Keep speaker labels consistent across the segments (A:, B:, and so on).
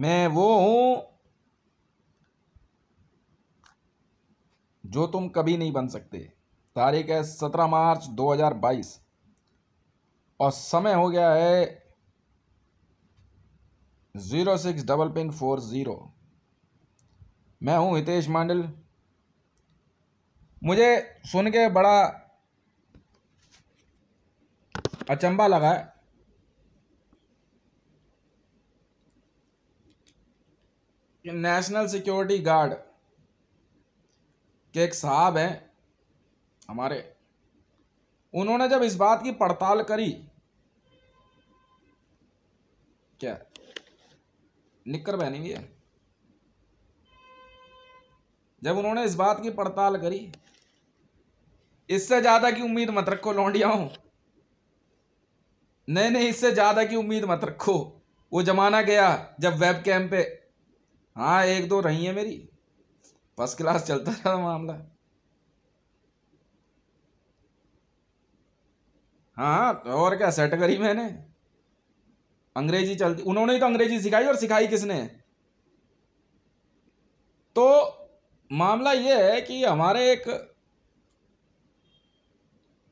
A: मैं वो हूं जो तुम कभी नहीं बन सकते तारीख है सत्रह मार्च 2022 और समय हो गया है zero six double nine four zero मैं हूं हितेश मांडल मुझे सुन के बड़ा अचंबा लगा है नेशनल सिक्योरिटी गार्ड के एक साहब हैं हमारे उन्होंने जब इस बात की पड़ताल करी क्या निकर पहनी भी है जब उन्होंने इस बात की पड़ताल करी इससे ज़्यादा की उम्मीद मत रखो हो नहीं नहीं इससे ज़्यादा की उम्मीद मत रखो वो ज़माना गया जब वेब पे हाँ एक दो रही है मेरी फर्स्ट क्लास चलता रहा मामला हाँ और क्या सेट करी मैंने अंग्रेजी चलती उन्होंने तो अंग्रेजी सिखाई और सिखाई किसने तो मामला यह है कि हमारे एक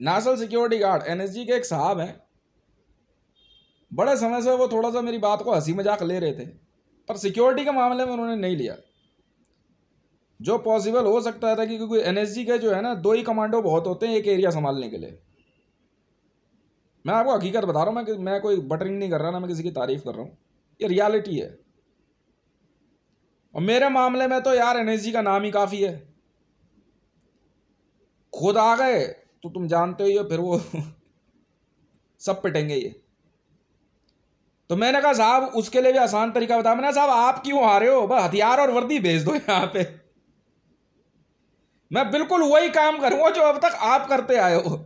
A: नेशनल सिक्योरिटी गार्ड एनएसजी के एक साहब हैं बड़े समय से वो थोड़ा सा मेरी बात को हंसी मजाक ले रहे थे पर सिक्योरिटी के मामले में उन्होंने नहीं लिया जो पॉसिबल हो सकता था कि क्योंकि एनएसजी के जो है ना दो ही कमांडो बहुत होते हैं एक एरिया संभालने के लिए मैं आपको हकीकत बता रहा हूँ मैं मैं कोई बटरिंग नहीं कर रहा ना मैं किसी की तारीफ़ कर रहा हूँ ये रियलिटी है और मेरे मामले में तो यार जी का नाम ही काफ़ी है खुद आ गए तो तुम जानते हो फिर वो सब पिटेंगे ये तो मैंने कहा साहब उसके लिए भी आसान तरीका बताया मैंने साहब आप क्यों आ रहे हो बस हथियार और वर्दी भेज दो यहाँ पे मैं बिल्कुल वही काम करूंगा जो अब तक आप करते आए हो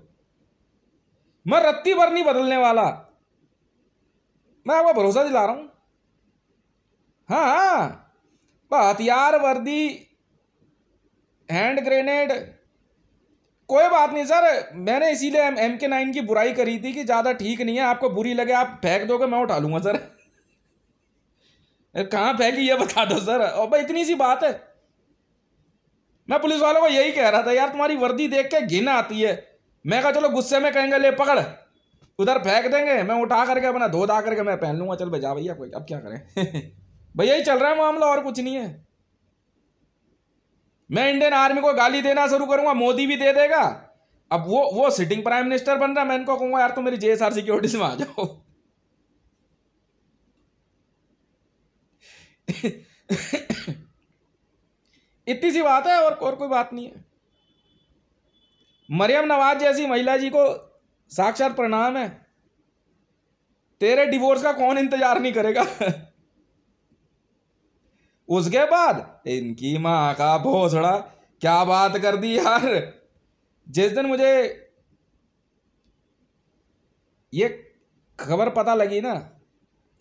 A: मैं रत्ती भर नहीं बदलने वाला मैं आपको भरोसा दिला रहा हूं हाँ हाँ हथियार वर्दी हैंड ग्रेनेड कोई बात नहीं सर मैंने इसीलिए एम के नाइन की बुराई करी थी कि ज़्यादा ठीक नहीं है आपको बुरी लगे आप फेंक दोगे मैं उठा लूँगा सर कहाँ फेंकी ये बता दो सर और भाई इतनी सी बात है मैं पुलिस वालों को यही कह रहा था यार तुम्हारी वर्दी देख के घिन आती है मैं कहा चलो गुस्से में कहेंगे ले पकड़ उधर फेंक देंगे मैं उठा करके अपना धो धा करके मैं पहन लूँगा चल भाई जा भैया कोई अब क्या करें भैया ही चल रहा है मामला और कुछ नहीं है मैं इंडियन आर्मी को गाली देना शुरू करूंगा मोदी भी दे देगा अब वो वो सिटिंग प्राइम मिनिस्टर बन रहा है मैं इनको कहूंगा यार तुम मेरी जेएसआर सिक्योरिटीज में आ जाओ इतनी सी बात है और और कोई बात नहीं है मरियम नवाज जैसी महिला जी को साक्षात प्रणाम है तेरे डिवोर्स का कौन इंतजार नहीं करेगा उसके बाद इनकी माँ का भोसड़ा क्या बात कर दी यार जिस दिन मुझे ये खबर पता लगी ना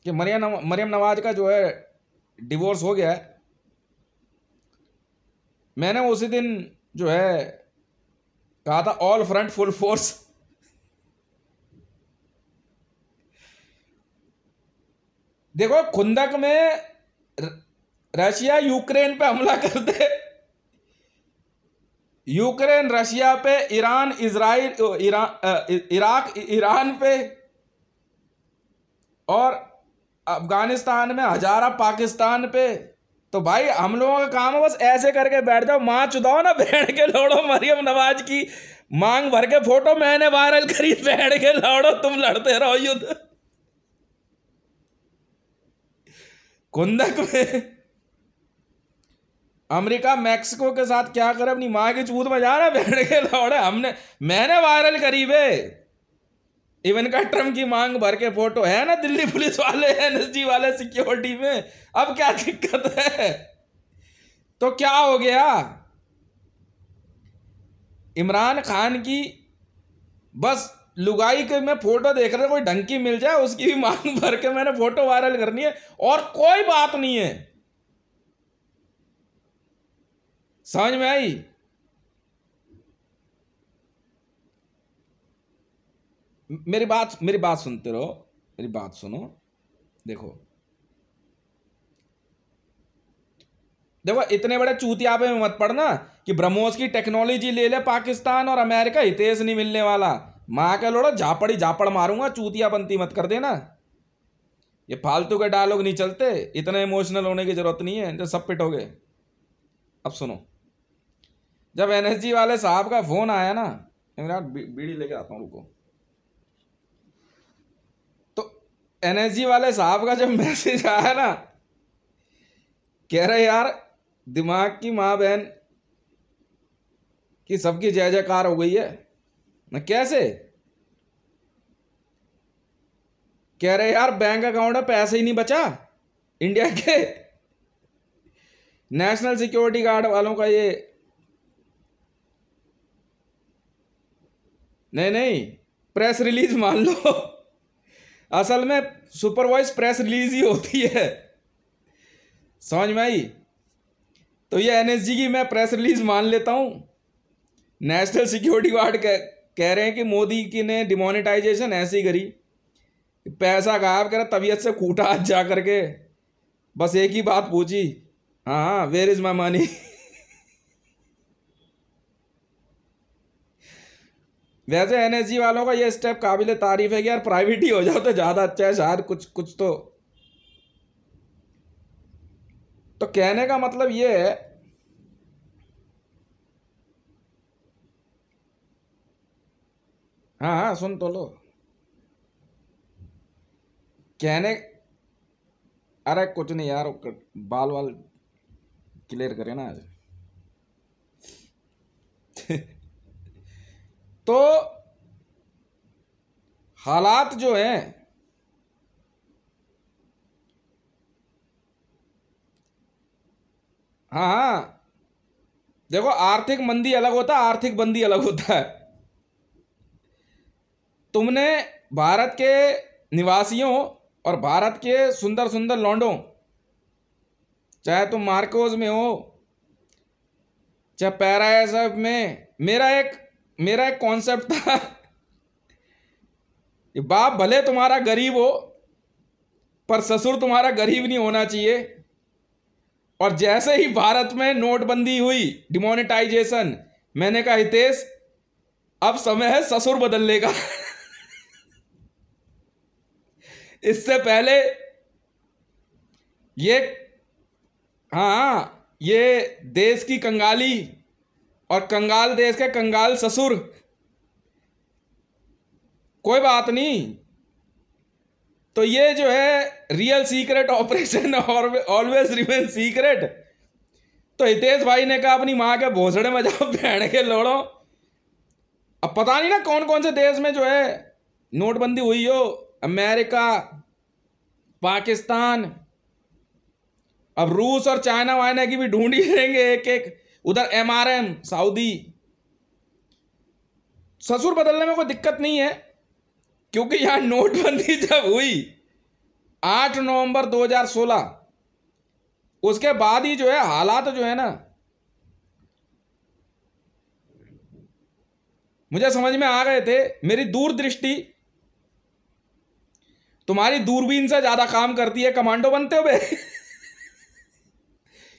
A: कि मरियम मरियम नवाज का जो है डिवोर्स हो गया है मैंने उसी दिन जो है कहा था ऑल फ्रंट फुल फोर्स देखो खुंदक में रशिया यूक्रेन पे हमला कर दे यूक्रेन रशिया पे Iran Israel Iran Iraq Iran पे और अफगानिस्तान में हजारा पाकिस्तान पे तो भाई हम लोगों का काम है बस ऐसे करके बैठ जाओ माँ चुदाओ ना बैठ के लौड़ो मरियम नवाज की मांग भर के फोटो मैंने वायरल करी बैठ के लौड़ो तुम लड़ते रहो युद्ध कुंदक में अमेरिका मैक्सिको के साथ क्या करे अपनी माँ के चूत में जा रहा बैठ के लौड़े हमने मैंने वायरल करी वे इवन का ट्रम्प की मांग भर के फोटो है ना दिल्ली पुलिस वाले जी वाले सिक्योरिटी में अब क्या दिक्कत है तो क्या हो गया इमरान खान की बस लुगाई के मैं फोटो देख रहा कोई डंकी मिल जाए उसकी भी मांग भर के मैंने फोटो वायरल करनी है और कोई बात नहीं है समझ में आई मेरी बात मेरी बात सुनते रहो मेरी बात सुनो देखो देखो इतने बड़े चूतिया पे मत पड़ना कि ब्रह्मोस की टेक्नोलॉजी ले ले पाकिस्तान और अमेरिका हितेश नहीं मिलने वाला माँ का लोड़ा झापड़ी झापड़ मारूंगा चूतिया बनती मत कर देना ये फालतू के डायलॉग नहीं चलते इतने इमोशनल होने की जरूरत नहीं है जो सब पिटोगे अब सुनो जब एनएसजी वाले साहब का फोन आया ना इमरान तो बीड़ी लेके आता हूँ रुको तो एनएसजी वाले साहब का जब मैसेज आया ना कह रहे यार दिमाग की माँ बहन की सबकी जय जयकार हो गई है ना कैसे कह रहे यार बैंक अकाउंट में पैसे ही नहीं बचा इंडिया के नेशनल सिक्योरिटी गार्ड वालों का ये नहीं नहीं प्रेस रिलीज मान लो असल में सुपरवाइज प्रेस रिलीज ही होती है समझ में आई तो ये एनएसजी की मैं प्रेस रिलीज मान लेता हूँ नेशनल सिक्योरिटी गार्ड कह कह रहे हैं कि मोदी की ने डिमोनेटाइजेशन ऐसी करी पैसा गायब करा तबीयत से कूटा जा करके बस एक ही बात पूछी हाँ वेयर इज़ माई मनी वैसे एन वालों का ये स्टेप काबिल तारीफ है कि यार प्राइवेट ही हो जाओ तो ज़्यादा अच्छा है शायद कुछ कुछ तो तो कहने का मतलब ये है हाँ हाँ सुन तो लो कहने अरे कुछ नहीं यार बाल वाल क्लियर करें ना आज तो हालात जो हैं हाँ हाँ देखो आर्थिक मंदी अलग होता है आर्थिक बंदी अलग होता है तुमने भारत के निवासियों और भारत के सुंदर सुंदर लौंडों चाहे तुम मार्कोज में हो चाहे पैराइज में मेरा एक मेरा एक कॉन्सेप्ट था बाप भले तुम्हारा गरीब हो पर ससुर तुम्हारा गरीब नहीं होना चाहिए और जैसे ही भारत में नोटबंदी हुई डिमोनेटाइजेशन मैंने कहा हितेश अब समय है ससुर बदलने का इससे पहले ये हाँ ये देश की कंगाली और कंगाल देश के कंगाल ससुर कोई बात नहीं तो ये जो है real secret operation always remain secret तो हितेश भाई ने कहा अपनी माँ के भोसड़े में जाओ बहन के लोड़ो अब पता नहीं ना कौन कौन से देश में जो है नोटबंदी हुई हो अमेरिका पाकिस्तान अब रूस और चाइना वाइना की भी ढूंढ ही लेंगे एक एक उधर एमआरएम सऊदी ससुर बदलने में कोई दिक्कत नहीं है क्योंकि यहां नोटबंदी जब हुई आठ नवंबर 2016 उसके बाद ही जो है हालात जो है ना मुझे समझ में आ गए थे मेरी दूरदृष्टि तुम्हारी दूरबीन से ज्यादा काम करती है कमांडो बनते हो भाई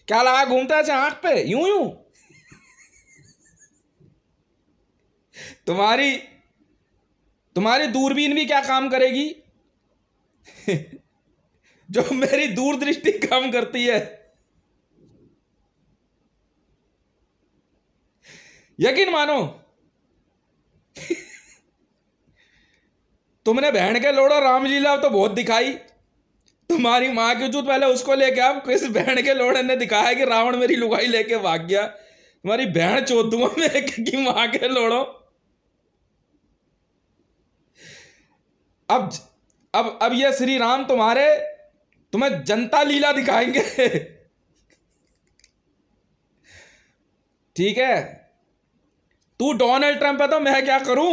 A: क्या लगा घूमता है आंख पे यूं यूं तुम्हारी तुम्हारी दूरबीन भी क्या काम करेगी जो मेरी दूरदृष्टि काम करती है यकीन मानो तुमने बहन के लोड़ो रामलीला तो बहुत दिखाई तुम्हारी माँ की जूत पहले उसको लेके आप किस बहन के लोड़े ने दिखाया कि रावण मेरी लुगाई लेके भाग गया तुम्हारी बहन चोत दूंगा मैं की माँ के लोड़ो अब अब अब ये श्री राम तुम्हारे तुम्हें जनता लीला दिखाएंगे ठीक है तू डोनाल्ड ट्रंप है तो मैं क्या करूं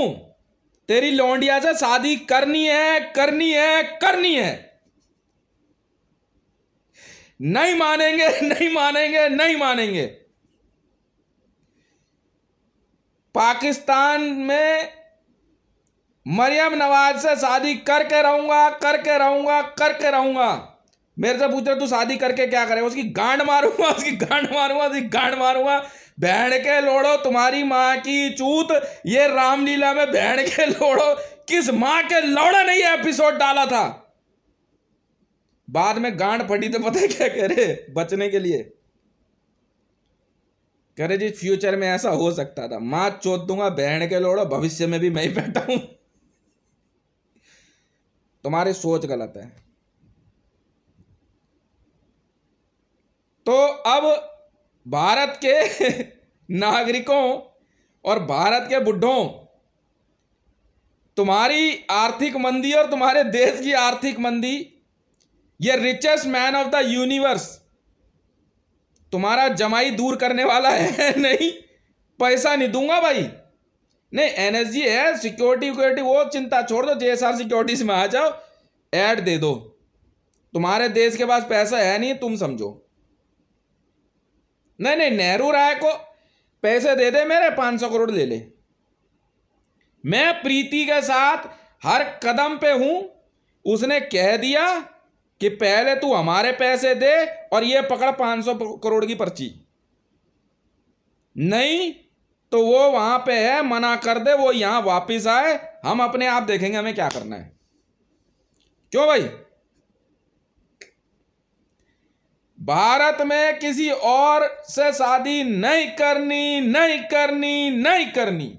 A: तेरी लौंडिया से शादी करनी है करनी है करनी है नहीं मानेंगे नहीं मानेंगे नहीं मानेंगे पाकिस्तान में मरियम नवाज से शादी करके रहूंगा करके रहूंगा करके रहूंगा मेरे से पूछ रहे तू शादी करके क्या करे उसकी गांड मारूंगा उसकी गांड मारूंगा उसकी गांड मारूंगा बहन के लोड़ो तुम्हारी माँ की चूत ये रामलीला में बहन के लोड़ो किस माँ के लौड़ा नहीं एपिसोड डाला था बाद में गांड फटी तो पता क्या कह रहे बचने के लिए कह रहे जी फ्यूचर में ऐसा हो सकता था मां चोत दूंगा बहन के लोड़ो भविष्य में भी मैं ही बैठा हूं तुम्हारी सोच गलत है तो अब भारत के नागरिकों और भारत के बुढ़ों तुम्हारी आर्थिक मंदी और तुम्हारे देश की आर्थिक मंदी ये richest man of the universe तुम्हारा जमाई दूर करने वाला है नहीं पैसा नहीं दूंगा भाई नहीं एनएसजी है सिक्योरिटी विक्योरिटी वो चिंता छोड़ दो जेएसआर सिक्योरिटी में आ जाओ ऐड दे दो तुम्हारे देश के पास पैसा है नहीं तुम समझो नहीं नहीं नेहरू राय को पैसे दे दे मेरे पांच सौ करोड़ ले ले मैं प्रीति के साथ हर कदम पे हूं उसने कह दिया कि पहले तू हमारे पैसे दे और ये पकड़ पांच सौ करोड़ की पर्ची नहीं तो वो वहां पे है मना कर दे वो यहां वापस आए हम अपने आप देखेंगे हमें क्या करना है क्यों भाई भारत में किसी और से शादी नहीं करनी नहीं करनी नहीं करनी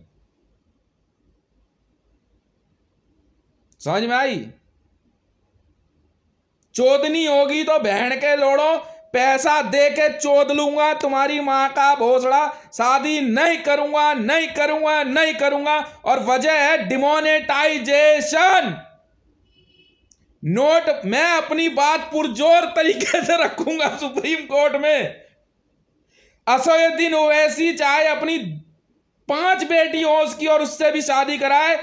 A: समझ में आई चोदनी होगी तो बहन के लोड़ो पैसा दे के चोद लूंगा तुम्हारी माँ का भोसड़ा शादी नहीं करूंगा नहीं करूंगा नहीं करूंगा और वजह है डिमोनेटाइजेशन नोट मैं अपनी बात पुरजोर तरीके से रखूंगा सुप्रीम कोर्ट में असदुद्दीन ओवैसी चाहे अपनी पांच बेटी हो उसकी और उससे भी शादी कराए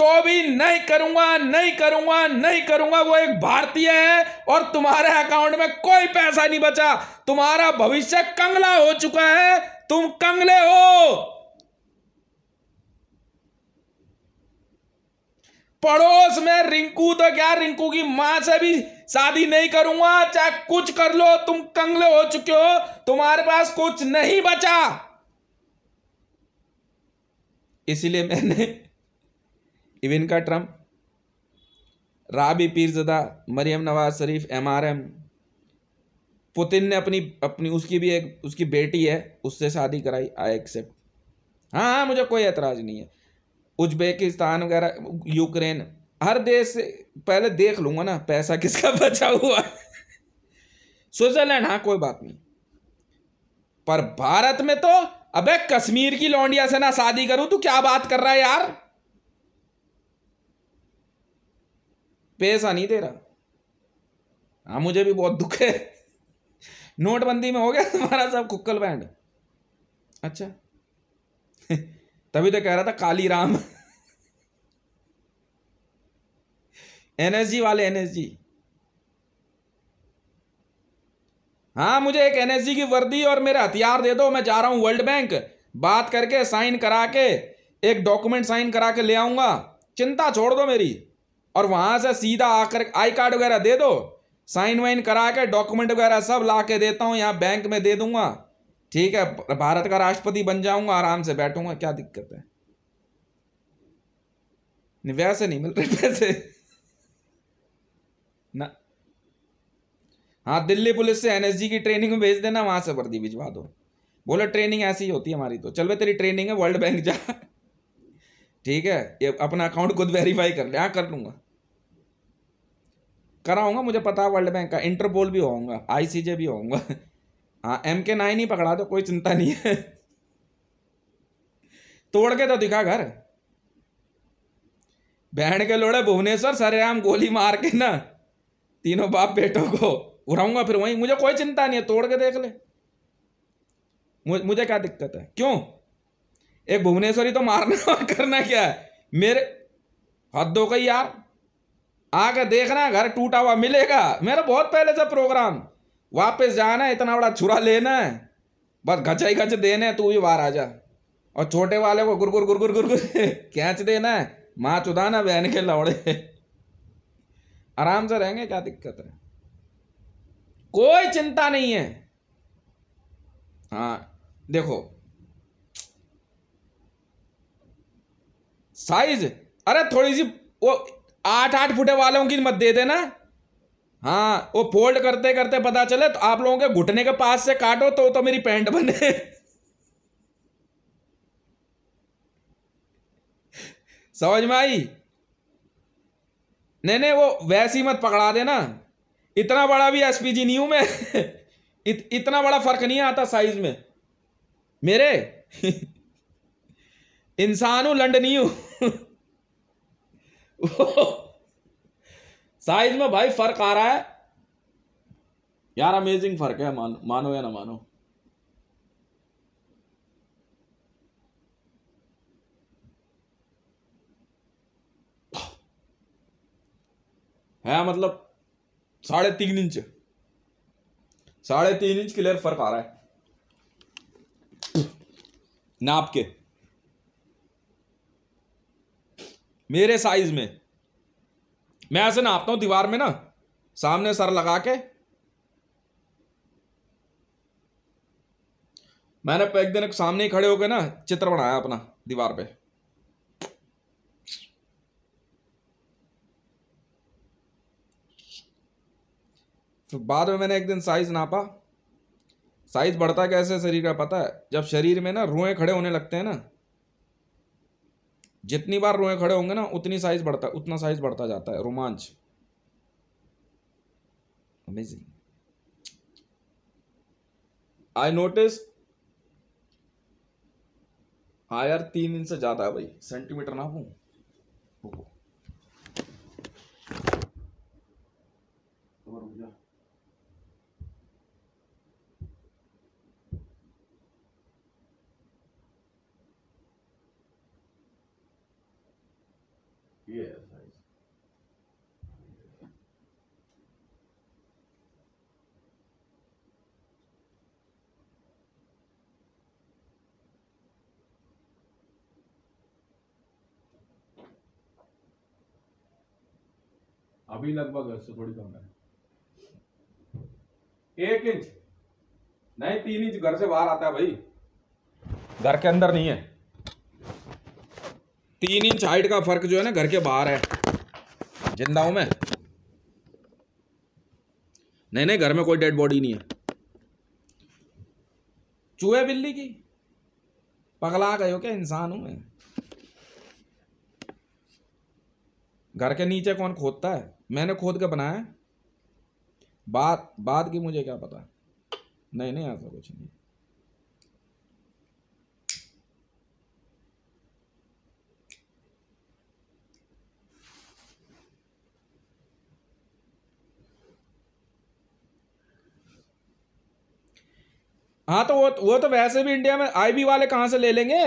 A: तो भी नहीं करूंगा नहीं करूंगा नहीं करूंगा वो एक भारतीय है और तुम्हारे अकाउंट में कोई पैसा नहीं बचा तुम्हारा भविष्य कंगला हो चुका है तुम कंगले हो पड़ोस में रिंकू तो क्या रिंकू की मां से भी शादी नहीं करूंगा चाहे कुछ कर लो तुम कंगले हो चुके हो तुम्हारे पास कुछ नहीं बचा इसलिए मैंने Ivanka Trump Rabi Pirzada Maryam Nawaz Sharif M R M Putin ने अपनी अपनी उसकी भी एक उसकी बेटी है उससे शादी कराई आई एक्सेप्ट हाँ हाँ मुझे कोई एतराज़ नहीं है उज्बेकिस्तान वगैरह यूक्रेन हर देश से पहले देख लूंगा ना पैसा किसका बचा हुआ है स्विट्ज़रलैंड हाँ कोई बात नहीं पर भारत में तो अबे कश्मीर की लौंडिया से ना शादी करूं तू क्या बात कर रहा है यार पैसा नहीं दे रहा हाँ मुझे भी बहुत दुख है नोटबंदी में हो गया तुम्हारा सब कुक्कल बैंड अच्छा तभी तो कह रहा था काली राम एनएसजी वाले एनएसजी हाँ मुझे एक एनएसजी की वर्दी और मेरे हथियार दे दो मैं जा रहा हूं वर्ल्ड बैंक बात करके साइन करा के एक डॉक्यूमेंट साइन करा के ले आऊंगा चिंता छोड़ दो मेरी और वहाँ से सीधा आकर आई कार्ड वगैरह दे दो साइन वाइन करा के डॉक्यूमेंट वगैरह सब ला के देता हूँ यहाँ बैंक में दे दूंगा ठीक है भारत का राष्ट्रपति बन जाऊंगा आराम से बैठूंगा क्या दिक्कत है वैसे नहीं मिल रहे पैसे ना हाँ दिल्ली पुलिस से एनएसजी की ट्रेनिंग में भेज देना वहां से वर्दी भिजवा दो बोले ट्रेनिंग ऐसी ही होती है हमारी तो चल भाई तेरी ट्रेनिंग है वर्ल्ड बैंक जा ठीक है ये अपना अकाउंट खुद वेरीफाई कर ले हाँ कर लूंगा कराऊंगा मुझे पता है वर्ल्ड बैंक का इंटरपोल भी होऊंगा आईसीजे भी होऊंगा हाँ एम के नाइन ही पकड़ा दो तो कोई चिंता नहीं है तोड़ के तो दिखा घर बहन के लोड़े भुवनेश्वर सरेआम गोली मार के ना तीनों बाप बेटों को उड़ाऊंगा फिर वहीं मुझे कोई चिंता नहीं है तोड़ के देख ले मुझे क्या दिक्कत है क्यों एक भुवनेश्वरी तो मारना करना क्या है मेरे हद दो कई यार आगे देखना घर टूटा हुआ मिलेगा मेरा बहुत पहले से प्रोग्राम वापस जाना है इतना बड़ा छुरा लेना है बस घचाई घच देना है तू भी बाहर आ जा और छोटे वाले को गुरगुर गुरगुर गुरगुर कैच देना है माँ चुदाना बहन के लौड़े आराम से रहेंगे क्या दिक्कत है कोई चिंता नहीं है हाँ देखो साइज अरे थोड़ी सी वो आठ आठ फुटे वालों की मत दे देना हाँ वो फोल्ड करते करते पता चले तो आप लोगों के घुटने के पास से काटो तो तो मेरी पैंट बने समझ में आई नहीं नहीं वो वैसी मत पकड़ा देना इतना बड़ा भी एसपीजी नहीं हूं मैं इत, इतना बड़ा फर्क नहीं आता साइज में मेरे इंसान हूं लंड नहीं हूं साइज में भाई फर्क आ रहा है यार अमेजिंग फर्क है मानो मानो या ना मानो है मतलब साढ़े तीन इंच साढ़े तीन इंच क्लियर फर्क आ रहा है नाप के मेरे साइज में मैं ऐसे नापता हूं दीवार में ना सामने सर लगा के मैंने एक दिन सामने ही खड़े होकर ना चित्र बनाया अपना दीवार पे फिर बाद में मैंने एक दिन साइज नापा साइज बढ़ता कैसे शरीर का पता है जब शरीर में ना रुएं खड़े होने लगते हैं ना जितनी बार रोए खड़े होंगे ना उतनी साइज बढ़ता उतना साइज बढ़ता जाता है रोमांच अमेजिंग आई नोटिस हायर तीन इंच से ज़्यादा है भाई सेंटीमीटर ना हूँ अभी लगभग है थोड़ी कम है एक इंच नहीं तीन इंच घर से बाहर आता है भाई घर के अंदर नहीं है तीन इंच हाइट का फर्क जो है ना घर के बाहर है जिंदा हूं मैं नहीं नहीं घर में कोई डेड बॉडी नहीं है चूहे बिल्ली की पगला गए हो क्या इंसान हूं मैं घर के नीचे कौन खोदता है मैंने खोद के बनाया बात बाद की मुझे क्या पता नहीं नहीं ऐसा कुछ नहीं हाँ तो वो वो तो वैसे भी इंडिया में आईबी वाले कहां से ले लेंगे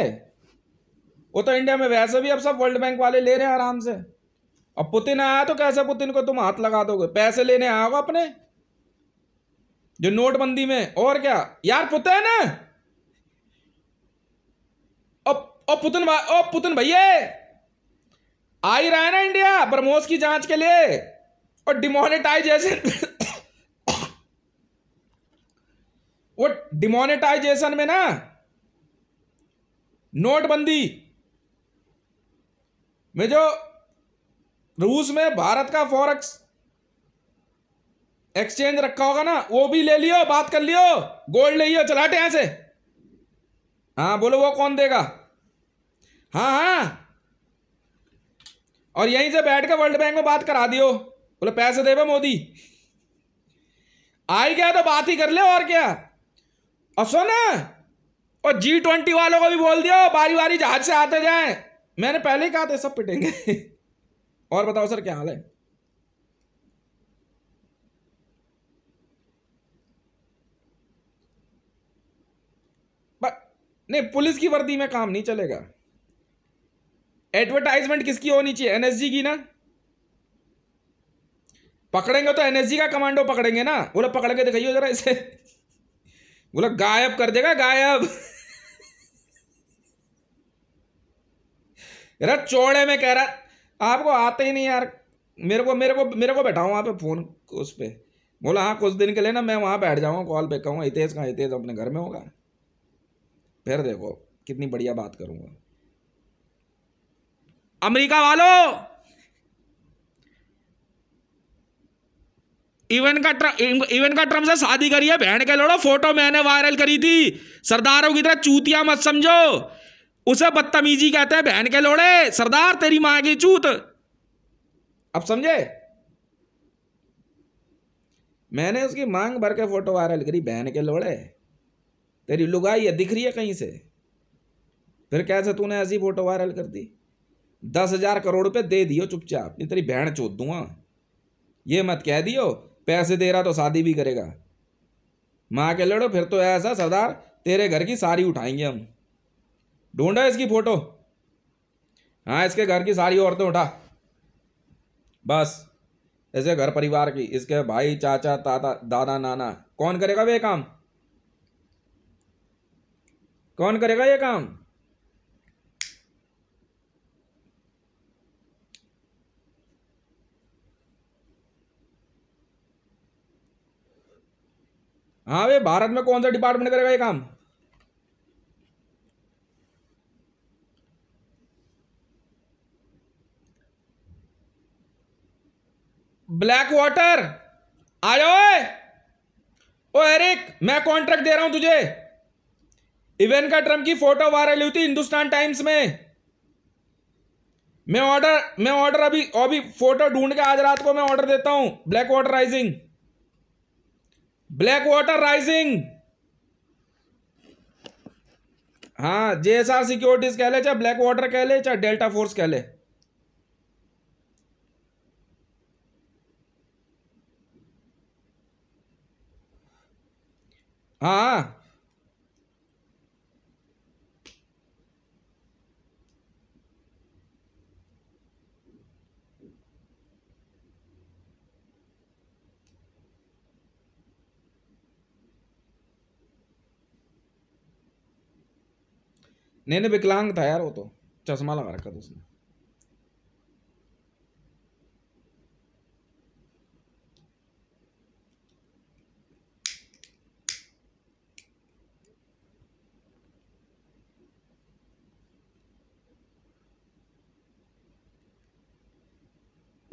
A: वो तो इंडिया में वैसे भी अब सब वर्ल्ड बैंक वाले ले रहे हैं आराम से अब पुतिन आया तो कैसे पुतिन को तुम हाथ लगा दोगे पैसे लेने आया अपने जो नोटबंदी में और क्या यार पुतिन ओ पुतिन ओ पुतिन भैया आ ही रहा है ना इंडिया ब्रह्मोस की जांच के लिए और डिमोनेटाइजेशन वो डिमोनेटाइजेशन में ना नोटबंदी में जो रूस में भारत का फॉरक्स एक्सचेंज रखा होगा ना वो भी ले लियो बात कर लियो गोल्ड ले लियो चलाटे यहां से हाँ बोलो वो कौन देगा हाँ हाँ और यहीं से बैठ कर वर्ल्ड बैंक में बात करा दियो बोले पैसे दे मोदी आई गया तो बात ही कर ले और क्या और सुन और जी ट्वेंटी वालों को भी बोल दियो बारी बारी जहाज से आते जाए मैंने पहले ही कहा था सब पिटेंगे और बताओ सर क्या हाल है नहीं पुलिस की वर्दी में काम नहीं चलेगा एडवर्टाइजमेंट किसकी होनी चाहिए एनएसजी की ना पकड़ेंगे तो एनएसजी का कमांडो पकड़ेंगे ना बोला पकड़ के दिखाइए जरा इसे बोला गायब कर देगा गायब यार चौड़े में कह रहा आपको आते ही नहीं यार मेरे को मेरे को मेरे को बैठा वहाँ पे फ़ोन उस पर बोला हाँ कुछ दिन के लिए ना मैं वहाँ बैठ जाऊँगा कॉल पे कहूँगा हितेश कहाँ हितेश अपने घर में होगा फिर देखो कितनी बढ़िया बात करूँगा अमेरिका वालों इवन का इवन का ट्रम्प से शादी करिए बहन के लोड़ो फोटो मैंने वायरल करी थी सरदारों की तरह चूतिया मत समझो उसे बदतमीजी कहते हैं बहन के लोड़े सरदार तेरी मां की चूत अब समझे मैंने उसकी मांग भर के फोटो वायरल करी बहन के लोड़े तेरी लुगाई है दिख रही है कहीं से फिर कैसे तूने ऐसी फोटो वायरल कर दी दस हजार करोड़ रुपये दे दियो चुपचाप नहीं तेरी बहन चोद दूंगा हाँ? ये मत कह दियो पैसे दे रहा तो शादी भी करेगा माँ के लड़ो फिर तो ऐसा सरदार तेरे घर की सारी उठाएंगे हम ढूंढा इसकी फ़ोटो हाँ इसके घर की सारी औरतें उठा बस ऐसे घर परिवार की इसके भाई चाचा ताता दादा नाना कौन करेगा वे काम कौन करेगा ये काम हाँ वे भारत में कौन सा डिपार्टमेंट करेगा ये काम ब्लैक वाटर आ जाओ ओ एरिक मैं कॉन्ट्रैक्ट दे रहा हूं तुझे इवेन का ट्रम्प की फोटो वायरल हुई थी हिंदुस्तान टाइम्स में मैं ऑर्डर मैं ऑर्डर अभी अभी फोटो ढूंढ के आज रात को मैं ऑर्डर देता हूं black water rising black water rising हाँ जे एस आर सिक्योरिटीज कह ले चाहे ब्लैक वाटर कह ले चाहे डेल्टा फोर्स कह ले हाँ नहीं नहीं विकलांग था यार वो तो चश्मा लगा रखा था उसने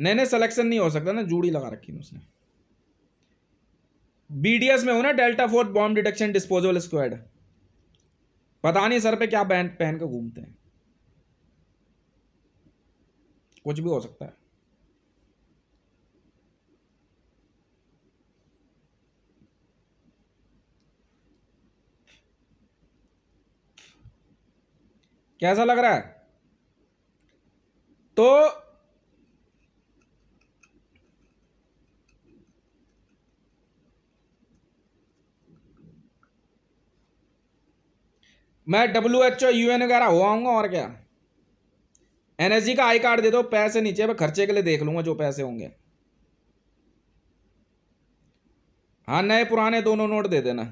A: नए नए सिलेक्शन नहीं हो सकता ना जूड़ी लगा रखी उसने बीडीएस में हो ना delta fourth bomb detection disposal squad पता नहीं सर पे क्या बैंड पहन के घूमते हैं कुछ भी हो सकता है कैसा लग रहा है तो मैं W H O U N वगैरह हो आऊँगा और क्या एनर्जी का आई कार्ड दे दो पैसे नीचे मैं खर्चे के लिए देख लूँगा जो पैसे होंगे हाँ नए पुराने दोनों नोट दे देना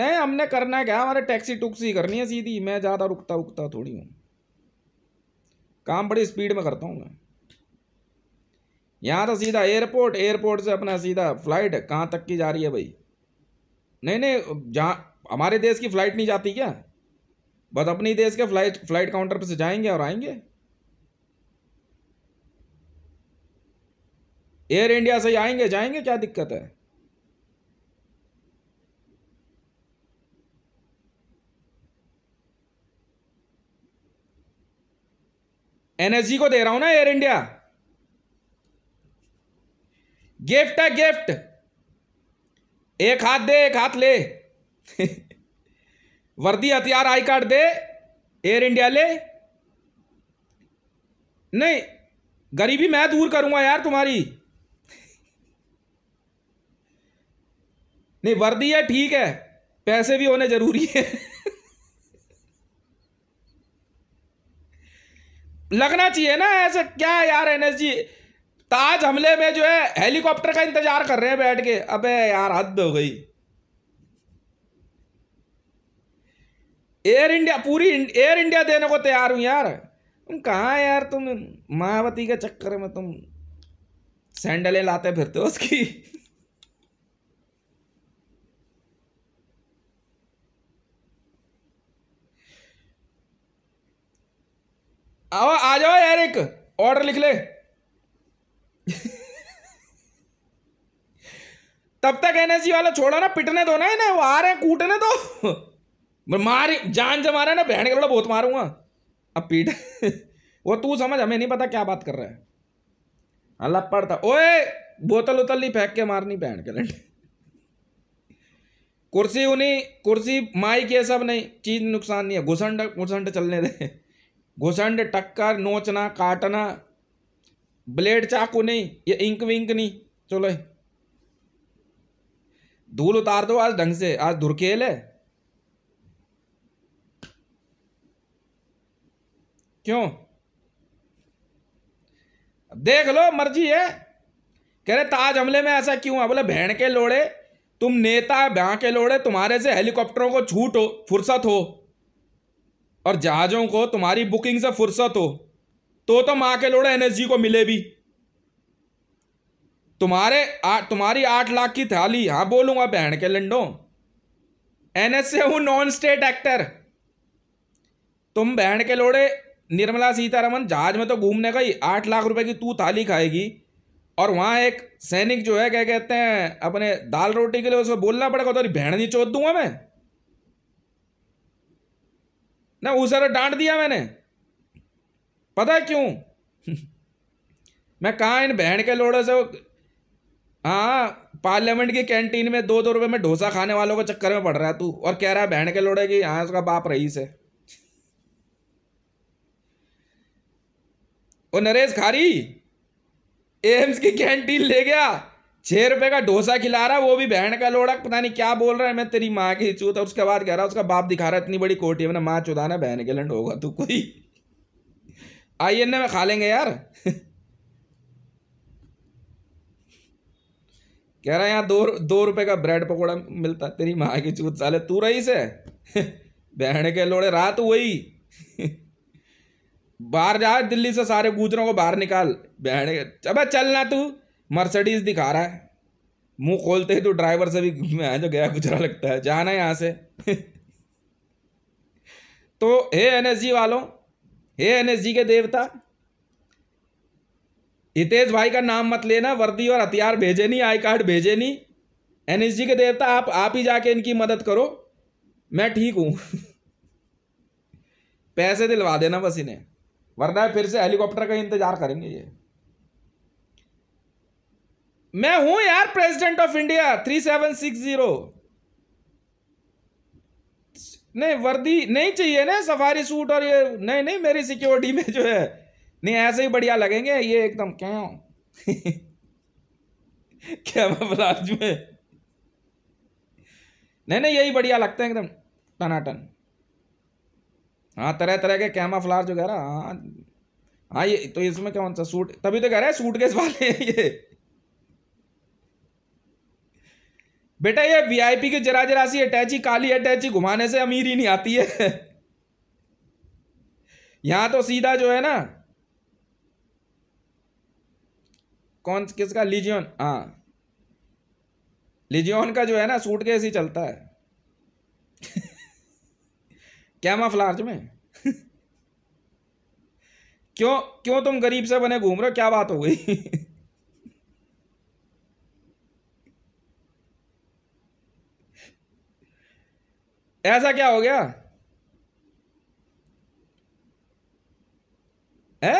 A: नहीं हमने करना क्या हमारे टैक्सी टुक्सी करनी है सीधी मैं ज़्यादा रुकता रुकता थोड़ी हूँ काम बड़ी स्पीड में करता हूँ मैं यहाँ तो सीधा एयरपोर्ट एयरपोर्ट से अपना सीधा फ्लाइट कहाँ तक की जा रही है भाई नहीं नहीं जहाँ हमारे देश की फ़्लाइट नहीं जाती क्या बस अपने देश के फ्लाइट फ्लाइट काउंटर पर से जाएंगे और आएंगे एयर इंडिया से आएंगे जाएंगे क्या दिक्कत है एनएसजी को दे रहा हूं ना एयर इंडिया गिफ्ट है गिफ्ट एक हाथ दे एक हाथ ले वर्दी हथियार आई कार्ड दे एयर इंडिया ले नहीं गरीबी मैं दूर करूंगा यार तुम्हारी नहीं वर्दी है ठीक है पैसे भी होने जरूरी है लगना चाहिए ना ऐसा क्या यार एनएसजी ताज हमले में जो है हेलीकॉप्टर का इंतजार कर रहे हैं बैठ के अबे यार हद हो गई एयर इंडिया पूरी एयर इंडिया देने को तैयार हूं यार तुम कहाँ यार तुम मायावती के चक्कर में तुम सैंडलें लाते फिरते हो उसकी आओ आ जाओ यार एक ऑर्डर लिख ले तब तक एनएसजी वाला छोड़ो ना पिटने दो ना इन्हें वो आ रहे हैं कूटने दो मार जान से रहे ना बहन के बड़ा बहुत मारूंगा अब पीट वो तू समझ हमें नहीं पता क्या बात कर रहा है अल्लाह हाँ, पढ़ता ओए बोतल उतल नहीं फेंक के मारनी बहन के लंडे कुर्सी उन्हीं कुर्सी माई के सब नहीं चीज नुकसान नहीं है घुसंड घुसंड चलने दे घुसंड टक्कर नोचना काटना ब्लेड चाकू नहीं ये इंक विंक नहीं चलो धूल उतार दो आज ढंग से आज धुरखेल है क्यों देख लो मर्जी है कह रहे ताज हमले में ऐसा क्यों है बोले भेड़ के लोड़े तुम नेता ब्याह के लोड़े तुम्हारे से हेलीकॉप्टरों को छूट हो फुर्सत हो और जहाज़ों को तुम्हारी बुकिंग से फुर्सत हो तो तो माँ के लोड़े एनएसजी को मिले भी तुम्हारे आ, तुम्हारी आठ लाख की थाली हाँ बोलूंगा बहन के लंडो एनएस से हूं नॉन स्टेट एक्टर तुम बहन के लोड़े निर्मला सीतारमन जहाज में तो घूमने गई आठ लाख रुपए की तू थाली खाएगी और वहाँ एक सैनिक जो है क्या कहते हैं अपने दाल रोटी के लिए उसको बोलना पड़ेगा तेरी बहन नहीं चोद दूंगा मैं ना उस तो डांट दिया मैंने पता है क्यों मैं कहा इन बहन के लोड़े से हाँ पार्लियामेंट की कैंटीन में दो दो रुपए में डोसा खाने वालों के चक्कर में पड़ रहा है तू और कह रहा है बहन के लोड़े की हाँ उसका बाप रईस है ओ नरेश खारी एम्स की कैंटीन ले गया छह रुपए का डोसा खिला रहा वो भी बहन का लोड़ा पता नहीं क्या बोल रहा है मैं तेरी माँ की चूत और उसके बाद कह रहा उसका बाप दिखा रहा है इतनी बड़ी कोटी है मैंने माँ चुदाना बहन के लंड होगा तू कोई आई एन ए में खा लेंगे यार कह रहा है यहाँ दो दो रुपए का ब्रेड पकौड़ा मिलता तेरी माँ की चूत साले तू रही से बहन के लोड़े रात वही बाहर जा दिल्ली से सारे गुजरों को बाहर निकाल बहन अबे चलना तू मर्सडीज दिखा रहा है मुंह खोलते ही तो ड्राइवर से भी मैं जो गया गुजरा लगता है जाना है यहाँ से तो हे एनएसजी वालों हे एनएसजी के देवता हितेश भाई का नाम मत लेना वर्दी और हथियार भेजे नहीं आई कार्ड भेजे नहीं एनएसजी के देवता आप आप ही जाके इनकी मदद करो मैं ठीक हूं पैसे दिलवा देना बस इन्हें वरना फिर से हेलीकॉप्टर का इंतजार करेंगे ये मैं हूं यार president of India three seven six zero नहीं वर्दी नहीं चाहिए ना सफारी सूट और ये नहीं नहीं मेरी सिक्योरिटी में जो है नहीं ऐसे ही बढ़िया लगेंगे ये एकदम क्या क्या जो में नहीं नहीं यही बढ़िया लगता है एकदम टनाटन हाँ तरह तरह के कैमा फ्लार्ज वगैरह हाँ हाँ ये तो इसमें कौन सा सूट तभी तो कह रहा है सूट के वाले ये बेटा ये वीआईपी की जरा जरा सी अटैची काली अटैची घुमाने से अमीर ही नहीं आती है यहां तो सीधा जो है ना कौन किसका लीजियन हाँ लीजियन का जो है ना सूट कैसे चलता है क्या फ्लार्ज में क्यों क्यों तुम गरीब से बने घूम रहे हो क्या बात हो गई ऐसा क्या हो गया है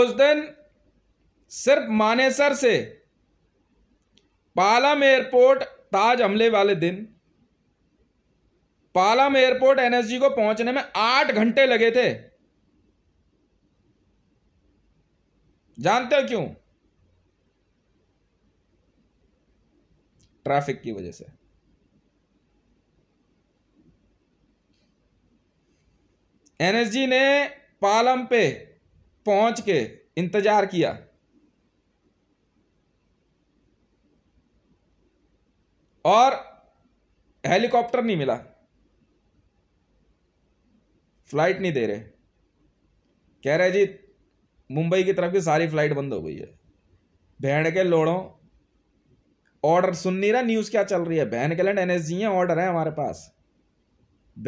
A: उस दिन सिर्फ मानेसर से पालम एयरपोर्ट ताज हमले वाले दिन पालम एयरपोर्ट एनएसजी को पहुंचने में आठ घंटे लगे थे जानते हो क्यों ट्रैफिक की वजह से एनएसजी ने पालम पे पहुंच के इंतजार किया और हेलीकॉप्टर नहीं मिला फ्लाइट नहीं दे रहे कह रहे जी मुंबई की तरफ की सारी फ्लाइट बंद हो गई है भेड़ के लोड़ों ऑर्डर सुन नहीं रहा न्यूज़ क्या चल रही है बहन के लैंड एन एस जी हैं ऑर्डर है हमारे पास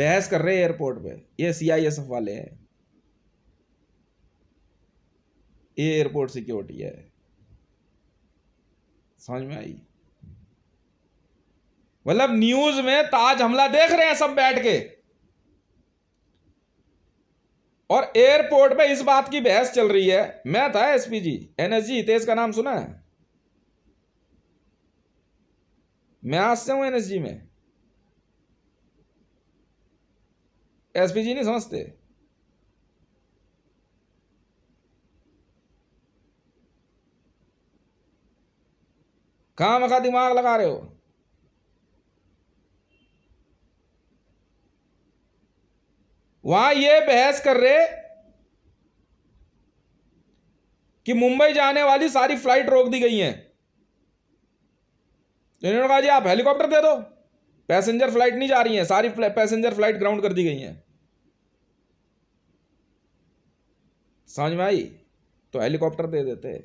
A: बहस कर रहे हैं एयरपोर्ट पे ये सी आई एस एफ वाले हैं ये एयरपोर्ट सिक्योरिटी है समझ में आई मतलब न्यूज में ताज हमला देख रहे हैं सब बैठ के और एयरपोर्ट पे इस बात की बहस चल रही है मैं था एसपीजी एनएसजी हितेश का नाम सुना है मैं आज से हूँ एनएसजी में एसपीजी नहीं समझते काम का दिमाग लगा रहे हो वहां ये बहस कर रहे कि मुंबई जाने वाली सारी फ्लाइट रोक दी गई हैं इन्होंने कहा जी आप हेलीकॉप्टर दे दो पैसेंजर फ्लाइट नहीं जा रही है सारी पैसेंजर फ्लाइट ग्राउंड कर दी गई हैं समझ में आई तो हेलीकॉप्टर दे देते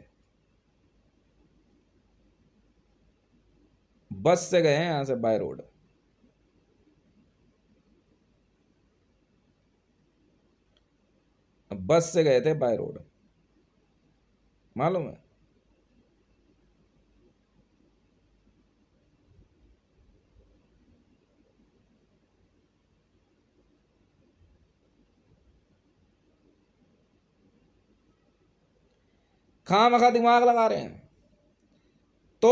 A: बस से गए हैं यहां से बाय रोड बस से गए थे बाय रोड मालूम है खाम खा दिमाग लगा रहे हैं तो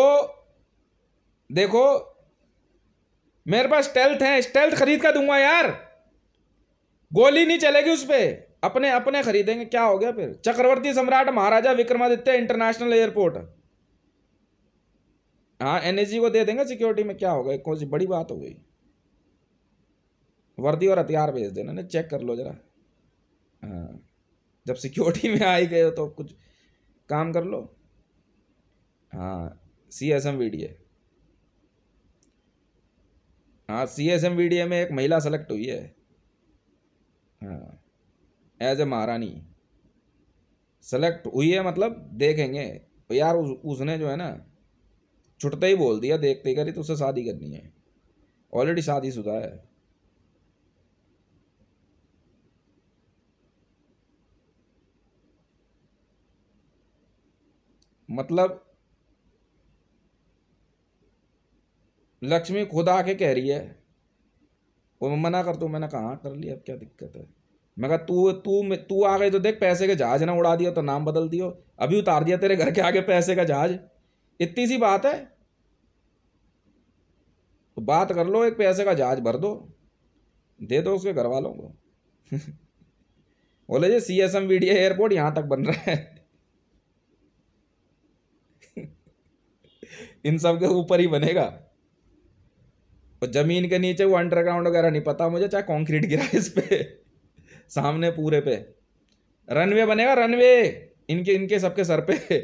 A: देखो मेरे पास स्टेल्थ है स्टेल्थ खरीद कर दूंगा यार गोली नहीं चलेगी उस पर अपने अपने खरीदेंगे क्या हो गया फिर चक्रवर्ती सम्राट महाराजा विक्रमादित्य इंटरनेशनल एयरपोर्ट हाँ जी को दे देंगे सिक्योरिटी में क्या होगा कौन सी बड़ी बात हो गई वर्दी और हथियार भेज देना ना चेक कर लो जरा हाँ जब सिक्योरिटी में आई गए हो तो कुछ काम कर लो हाँ C S M V D A हाँ C S M V D A में एक महिला सेलेक्ट हुई है हाँ एज ए महारानी सेलेक्ट हुई है मतलब देखेंगे यार उस, उसने जो है ना छुटते ही बोल दिया देखते ही करी तो उससे शादी करनी है ऑलरेडी शादी शुदा है मतलब लक्ष्मी खुद आके कह रही है वो मैं मना कर तो मैंने कहा हाँ, कर लिया अब क्या दिक्कत है मैं कहा तू तू तू आ गई तो देख पैसे के जहाज ना उड़ा दिया तो नाम बदल दियो अभी उतार दिया तेरे घर के आगे पैसे का जहाज इतनी सी बात है तो बात कर लो एक पैसे का जहाज भर दो दे दो उसके घर वालों को बोले जी C S M V D airport यहाँ तक बन रहा है इन सब के ऊपर ही बनेगा और जमीन के नीचे वो अंडरग्राउंड वगैरह नहीं पता मुझे चाहे कॉन्क्रीट गिरा इस पे सामने पूरे पे रनवे बनेगा रनवे इनके इनके सबके सर पे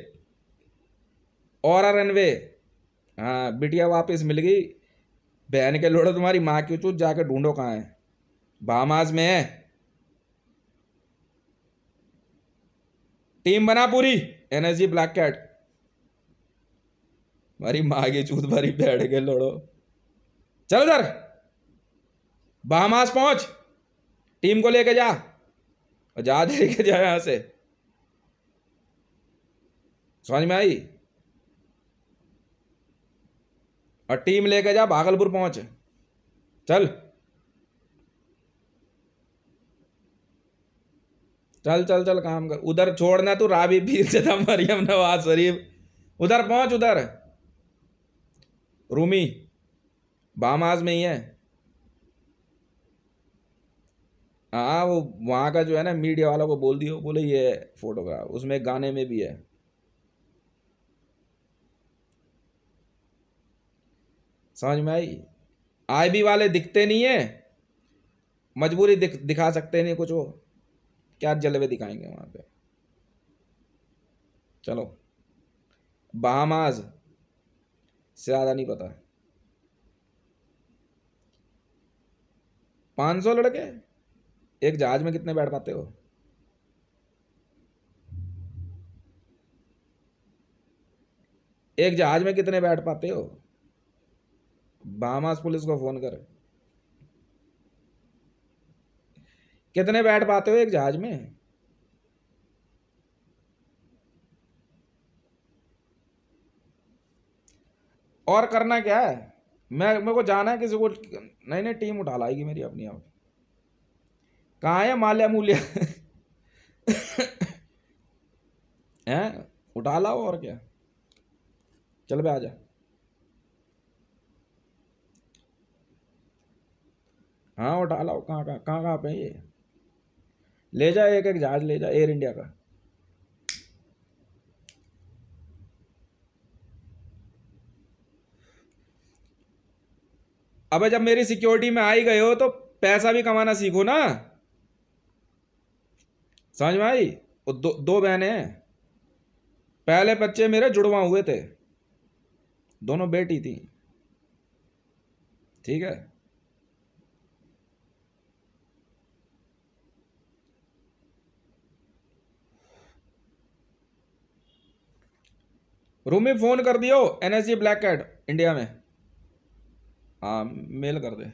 A: और रनवे हाँ बिटिया वापस मिल गई बहन के लोड़ो तुम्हारी माँ की चूत जाके ढूंढो कहाँ है बामाज में है टीम बना पूरी एनर्जी ब्लैक कैट मारी की चूत भरी बैठ के लोड़ो चल सर बहामास पहुंच टीम को लेके जा और जा के जा यहां से समझ में आई और टीम लेके जा भागलपुर पहुंच चल चल चल चल काम कर उधर छोड़ना तू तो राबी पीर से था मरियम नवाज शरीफ उधर पहुंच उधर रूमी बामाज में ही है हाँ वो वहाँ का जो है ना मीडिया वालों को बोल दियो बोले ये फोटोग्राफ उसमें गाने में भी है समझ में आई आई बी वाले दिखते नहीं है मजबूरी दिख, दिखा सकते नहीं कुछ वो क्या जलवे दिखाएंगे वहाँ पे चलो बहामाज़ से ज़्यादा नहीं पता पाँच सौ लड़के एक जहाज में कितने बैठ पाते हो एक जहाज में कितने बैठ पाते हो बामास पुलिस को फोन कर कितने बैठ पाते हो एक जहाज में और करना क्या है मैं मेरे को जाना है किसी को नहीं नहीं टीम उठा लाएगी मेरी अपनी आप कहाँ है माल्या मूल्य हैं उठा लाओ और क्या चल भाई आ जा हाँ उठा लाओ कहाँ कहाँ कहाँ कहाँ पे ये ले जा एक एक जहाज ले जा एयर इंडिया का अब जब मेरी सिक्योरिटी में आई गए हो तो पैसा भी कमाना सीखो ना समझ में आई दो दो बहने हैं पहले बच्चे मेरे जुड़वा हुए थे दोनों बेटी थी ठीक है रूमी फोन कर दियो एनएसजी ब्लैक कैट इंडिया में हाँ मेल कर दे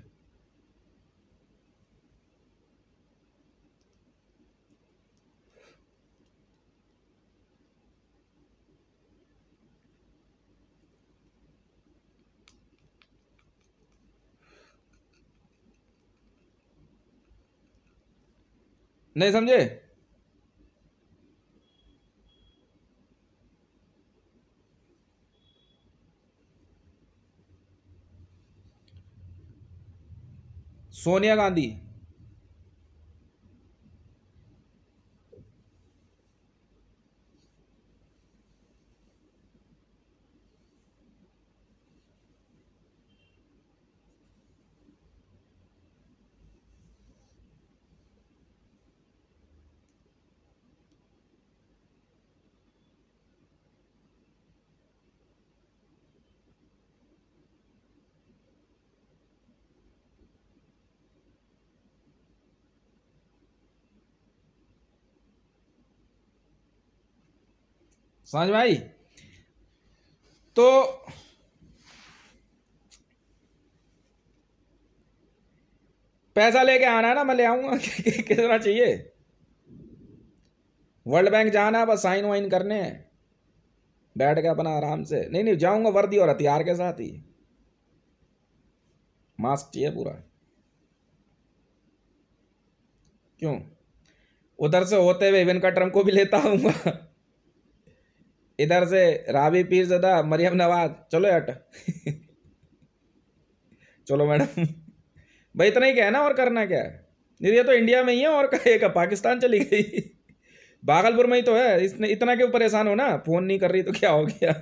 A: नहीं समझे सोनिया गांधी समझ में आई तो पैसा लेके आना है ना मैं ले आऊंगा कितना चाहिए वर्ल्ड बैंक जाना है बस साइन वाइन करने हैं बैठ के अपना आराम से नहीं नहीं जाऊंगा वर्दी और हथियार के साथ ही मास्क चाहिए पूरा क्यों उधर से होते हुए इवन का ट्रम को भी लेता आऊँगा इधर से राबी पीरजदा मरियम नवाज चलो हट चलो मैडम भाई इतना ही कहना और करना क्या है ये तो इंडिया में ही है और कहेगा पाकिस्तान चली गई भागलपुर में ही तो है इसने इतना क्यों परेशान हो ना फोन नहीं कर रही तो क्या हो गया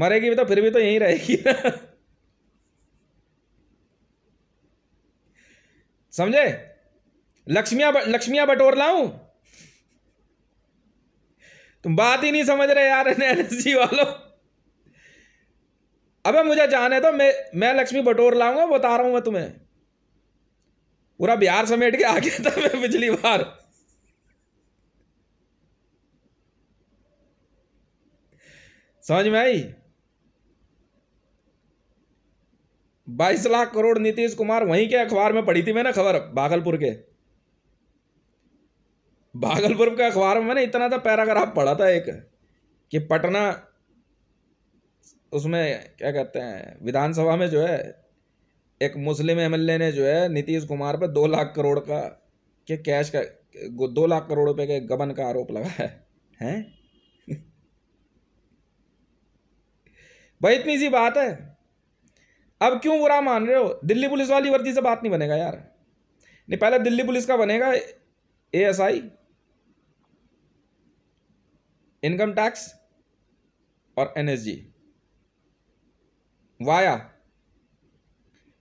A: मरेगी भी तो फिर भी तो यहीं रहेगी समझे लक्ष्मिया लक्ष्मिया बटोर लाऊं तुम बात ही नहीं समझ रहे यार एनएसजी वालों अबे मुझे जाने दो मैं मैं लक्ष्मी बटोर लाऊंगा बता रहा हूं मैं तुम्हें पूरा बिहार समेट के आ गया था मैं पिछली बार समझ में आई बाईस लाख करोड़ नीतीश कुमार वहीं के अखबार में पड़ी थी मैंने खबर भागलपुर के भागलपुर का अखबार में मैंने इतना था पैराग्राफ पढ़ा था एक कि पटना उसमें क्या कहते हैं विधानसभा में जो है एक मुस्लिम एम ने जो है नीतीश कुमार पर दो लाख करोड़ का के कैश का दो लाख करोड़ रुपए के गबन का आरोप लगा है हैं भाई इतनी सी बात है अब क्यों बुरा मान रहे हो दिल्ली पुलिस वाली वर्दी से बात नहीं बनेगा यार नहीं पहले दिल्ली पुलिस का बनेगा A S I income tax और एनएसजी वाया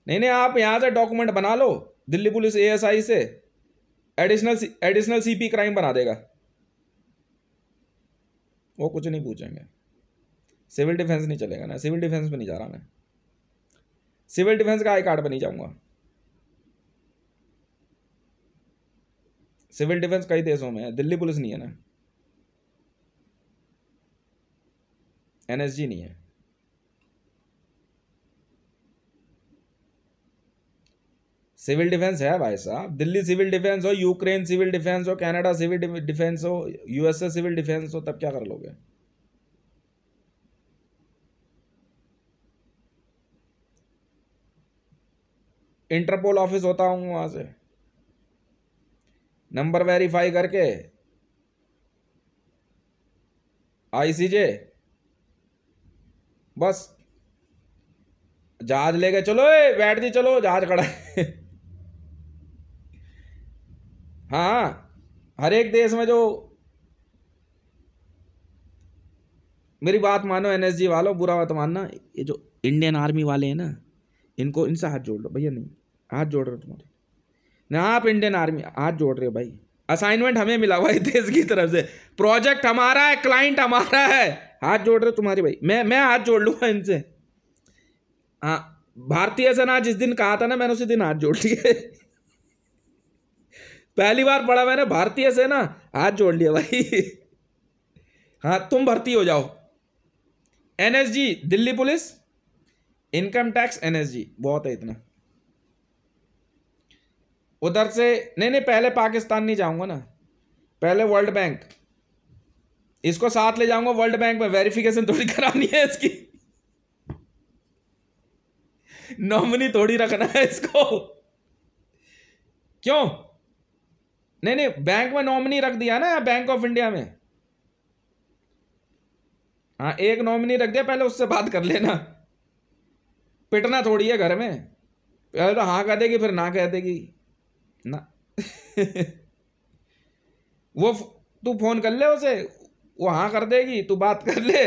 A: नहीं नहीं आप यहाँ से डॉक्यूमेंट बना लो दिल्ली पुलिस एएसआई से एडिशनल एडिशनल सीपी क्राइम बना देगा वो कुछ नहीं पूछेंगे सिविल डिफेंस नहीं चलेगा ना सिविल डिफेंस में नहीं जा रहा मैं सिविल डिफेंस का आई कार्ड पर नहीं जाऊँगा सिविल डिफेंस कई देशों में है दिल्ली पुलिस नहीं है ना एन नहीं है सिविल डिफेंस है भाई साहब दिल्ली सिविल डिफेंस हो यूक्रेन सिविल डिफेंस हो कनाडा सिविल डिफेंस हो यूएसए सिविल डिफेंस हो तब क्या कर लोगे इंटरपोल ऑफिस होता हूँ वहां से नंबर वेरीफाई करके आईसीजे बस जहाज लेके चलो ए बैठ जी चलो जहाज खड़ा हाँ हर एक देश में जो मेरी बात मानो एनएसजी वालों बुरा मत मानना ये जो इंडियन आर्मी वाले हैं ना इनको इनसे हाथ जोड़ लो भैया नहीं हाथ जोड़ रहे तुम्हारे ना आप इंडियन आर्मी हाथ जोड़ रहे हो भाई असाइनमेंट हमें मिला भाई देश की तरफ से प्रोजेक्ट हमारा है क्लाइंट हमारा है हाथ जोड़ रहे तुम्हारे भाई मैं मैं हाथ जोड़ लूंगा इनसे हाँ भारतीय सेना जिस दिन कहा था ना मैंने उसी दिन हाथ जोड़ लिए पहली बार पढ़ा मैंने भारतीय सेना हाथ जोड़ लिया भाई हाँ तुम भर्ती हो जाओ NSG Delhi police income tax NSG बहुत है इतना उधर से नहीं नहीं पहले पाकिस्तान नहीं जाऊंगा ना पहले वर्ल्ड बैंक इसको साथ ले जाऊंगा वर्ल्ड बैंक में वेरिफिकेशन थोड़ी करानी है इसकी नॉमिनी थोड़ी रखना है इसको क्यों नहीं नहीं बैंक में नॉमिनी रख दिया ना बैंक ऑफ इंडिया में हाँ एक नॉमिनी रख दिया पहले उससे बात कर लेना पिटना थोड़ी है घर में पहले तो हाँ कह देगी फिर ना कह देगी ना वो तू फोन कर ले उसे वो हाँ कर देगी तू बात कर ले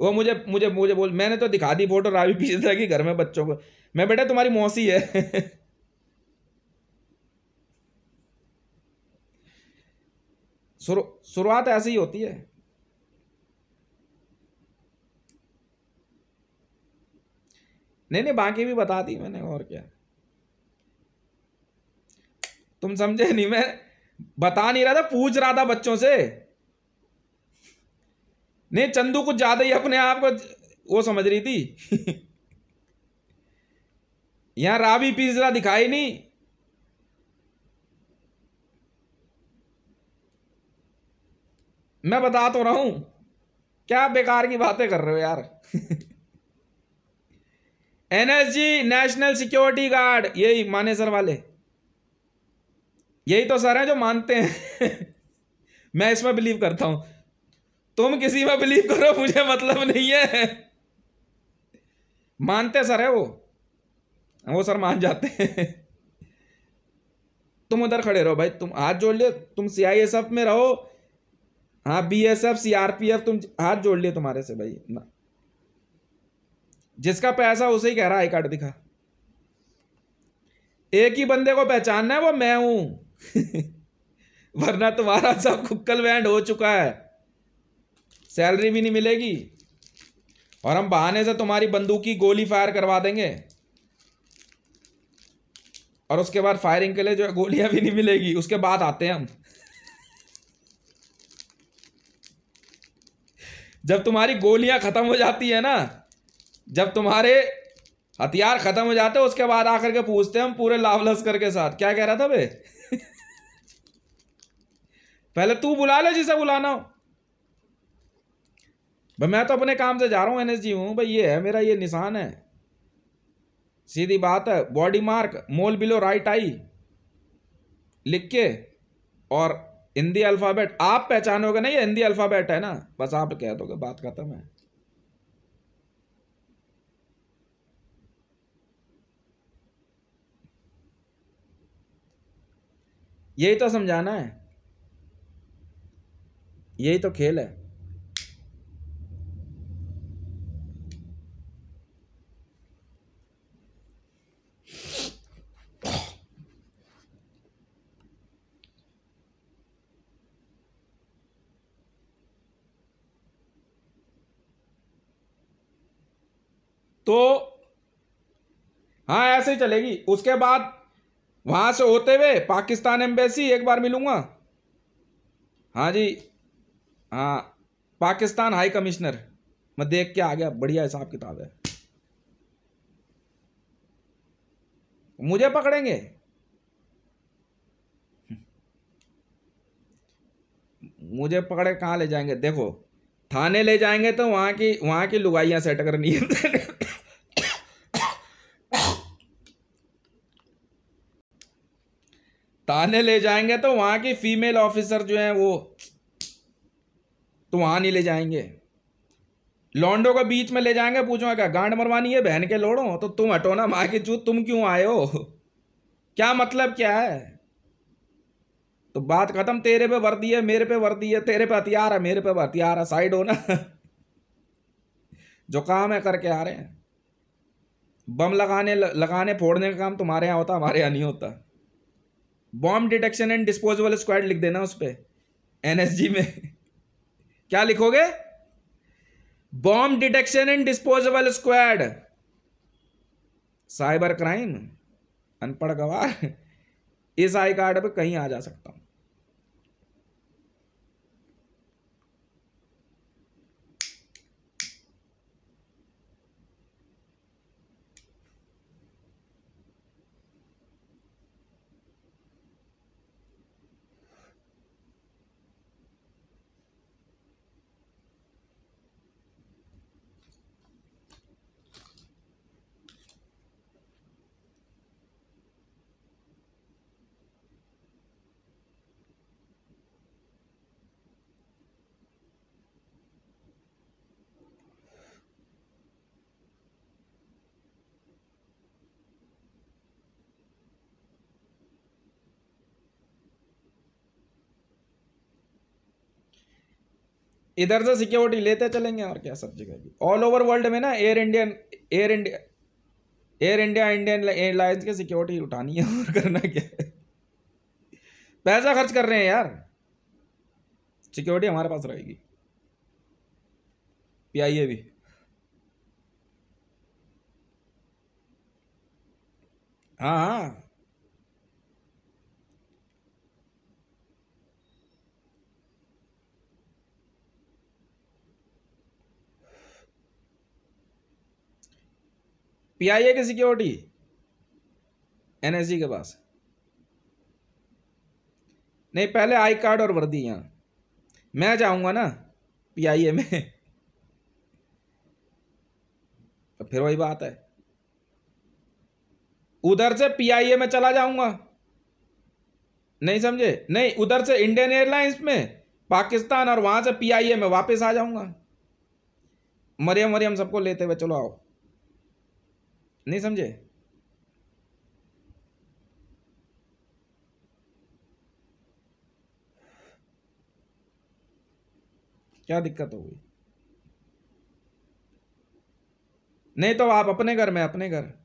A: वो मुझे मुझे मुझे बोल मैंने तो दिखा दी फोटो रावी पीछे कि घर में बच्चों को मैं बेटा तुम्हारी मौसी है शुरुआत शुरुआत ऐसी ही होती है नहीं नहीं बाकी भी बता दी मैंने और क्या तुम समझे नहीं मैं बता नहीं रहा था पूछ रहा था बच्चों से नहीं चंदू कुछ ज़्यादा ही अपने आप को वो समझ रही थी यहां रावी पिजरा दिखाई नहीं मैं बता तो रहा हूं क्या बेकार की बातें कर रहे हो यार एनएसजी नेशनल सिक्योरिटी गार्ड यही माने सर वाले यही तो सर हैं जो मानते हैं मैं इसमें बिलीव करता हूं तुम किसी में बिलीव करो मुझे मतलब नहीं है मानते सर है वो वो सर मान जाते हैं तुम उधर खड़े रहो भाई तुम हाथ जोड़ लियो तुम सी आई एस एफ में रहो हाँ B S F C R P F तुम हाथ जोड़ लिए तुम्हारे से भाई ना जिसका पैसा उसे ही कह रहा आई कार्ड दिखा एक ही बंदे को पहचानना है वो मैं हूं वरना तुम्हारा सब कुक्कल बैंड हो चुका है सैलरी भी नहीं मिलेगी और हम बहाने से तुम्हारी बंदूक की गोली फायर करवा देंगे और उसके बाद फायरिंग के लिए जो गोलियां भी नहीं मिलेगी उसके बाद आते हैं हम जब तुम्हारी गोलियां खत्म हो जाती है ना जब तुम्हारे हथियार खत्म हो जाते हैं उसके बाद आकर के पूछते हैं हम पूरे लावलस करके के साथ क्या कह रहा था भाई पहले तू बुला ले जिसे बुलाना हो भाई मैं तो अपने काम से जा रहा हूँ एनएसजी हूँ भाई ये है मेरा ये निशान है सीधी बात है body mark mole below right eye लिख के और हिंदी अल्फ़ाबेट आप पहचानोगे ना ये हिंदी अल्फ़ाबेट है ना बस आप कह दोगे बात खत्म है यही तो समझाना है यही तो खेल है तो हाँ ऐसे ही चलेगी उसके बाद वहाँ से होते हुए पाकिस्तान एम्बेसी एक बार मिलूँगा हाँ जी हाँ पाकिस्तान हाई कमिश्नर मैं देख के आ गया बढ़िया हिसाब किताब है मुझे पकड़ेंगे मुझे पकड़े कहाँ ले जाएंगे देखो थाने ले जाएंगे तो वहाँ की वहाँ की लुगाइयाँ सेट करनी है थाने ले जाएंगे तो वहां की फ़ीमेल ऑफिसर जो है वो तो वहां नहीं ले जाएंगे लॉन्डो को बीच में ले जाएंगे पूछो क्या गांड मरवानी है बहन के लोड़ो तो तुम हटो ना माँ की चू तुम क्यों आए हो क्या मतलब क्या है तो बात खत्म तेरे पे वर्दी है मेरे पे वर्दी है तेरे पे हथियार है मेरे पे हथियार है साइड हो ना जो काम है करके आ रहे हैं बम लगाने लगाने फोड़ने का काम तुम्हारे यहाँ होता हमारे यहाँ नहीं होता bomb detection and disposable squad लिख देना उस पर एनएसजी में क्या लिखोगे bomb detection and disposable squad cyber crime अनपढ़ गवार इस आई कार्ड पर कहीं आ जा सकता हूं इधर से सिक्योरिटी लेते चलेंगे और क्या सब जगह की ऑल ओवर वर्ल्ड में ना Air Indian Air India Air India Indian airlines की सिक्योरिटी उठानी है और करना क्या है पैसा खर्च कर रहे हैं यार सिक्योरिटी हमारे पास रहेगी पीआईए भी हाँ हाँ पीआईए की सिक्योरिटी एनएसजी के पास नहीं पहले आई कार्ड और वर्दी यहाँ मैं जाऊँगा ना पीआईए में तो फिर वही बात है उधर से पीआईए में चला जाऊंगा नहीं समझे नहीं उधर से इंडियन एयरलाइंस में पाकिस्तान और वहां से पीआईए में वापस आ जाऊंगा मरियम मरियम सबको लेते हुए चलो आओ नहीं समझे क्या दिक्कत हो गई नहीं तो आप अपने घर में अपने घर